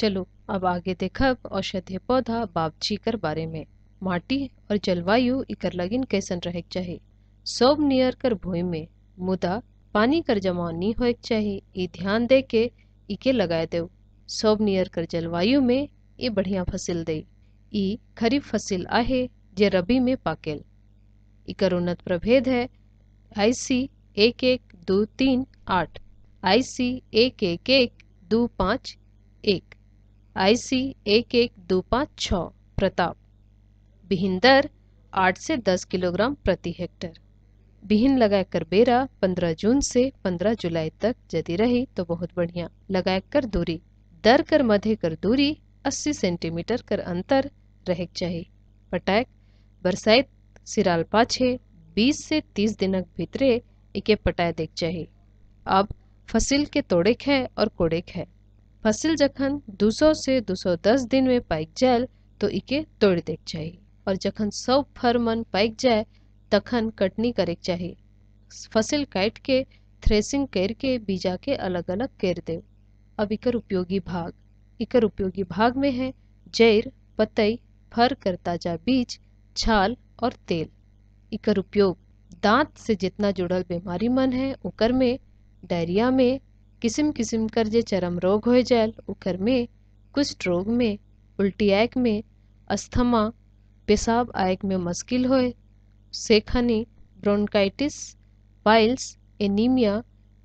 चलो अब आगे देखब औषधीय पौधा बाबची कर बारे में माटी और जलवायु इकर लगिन कैसन रहे चाहे सब नियर कर भूमि में मुदा पानी कर जमा नहीं हो चाहे ये ध्यान दे के इके लगाए देव सब नियर कर जलवायु में ये बढ़िया फसल दे ई खरीफ फसल आहे जे रबी में पाकेल इकर उन्नत प्रभेद है आई सी एक एक दो तीन आठ आई सी एक एक एक दो पाँच एक आईसी एक एक दो पाँच छ प्रताप बिहिंदर दर आठ से दस किलोग्राम प्रति हेक्टर बिहिन कर बेरा पंद्रह जून से पंद्रह जुलाई तक यदि रही तो बहुत बढ़िया कर दूरी दर कर मध्य कर दूरी अस्सी सेंटीमीटर कर अंतर रह चाहिए पटैक बरसाइत सिराल पाछे बीस से तीस दिनक भीतरे इके पटाए देख चाहिए अब फसिल के तोड़े है और कोड़ेक है फसिल जखन 200 से 210 दिन में पाक जाए तो इके तोड़ देक चाहिए और जखन सब फर मन पाक जाए तखन कटनी करे चाहिए फसिल काट के थ्रेसिंग करके बीजा के अलग अलग कर दे अब इकर उपयोगी भाग इकर उपयोगी भाग में है जैर पतई फर कर ताजा बीज छाल और तेल इकर उपयोग दांत से जितना जुड़ल बीमारी मन है उकर में डायरिया में किसिम किस्म कर जे चरम रोग हो जाएल उकर में कुष्ठ रोग में उल्टी आँख में अस्थमा पेशाब आयक में मुश्किल होए सेखनी ब्रोंकाइटिस पाइल्स एनीमिया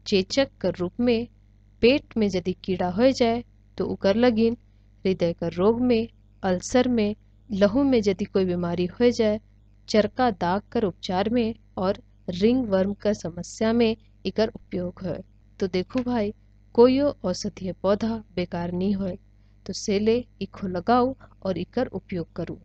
चेचक कर रूप में पेट में यदि कीड़ा हो जाए तो उकर लगिन हृदय कर रोग में अल्सर में लहू में यदि कोई बीमारी हो जाए चरका दाग कर उपचार में और रिंग वर्म कर समस्या में इकर उपयोग है तो देखो भाई कोई औषधीय पौधा बेकार नहीं हो तो सेले इको लगाओ और इकर उपयोग करूँ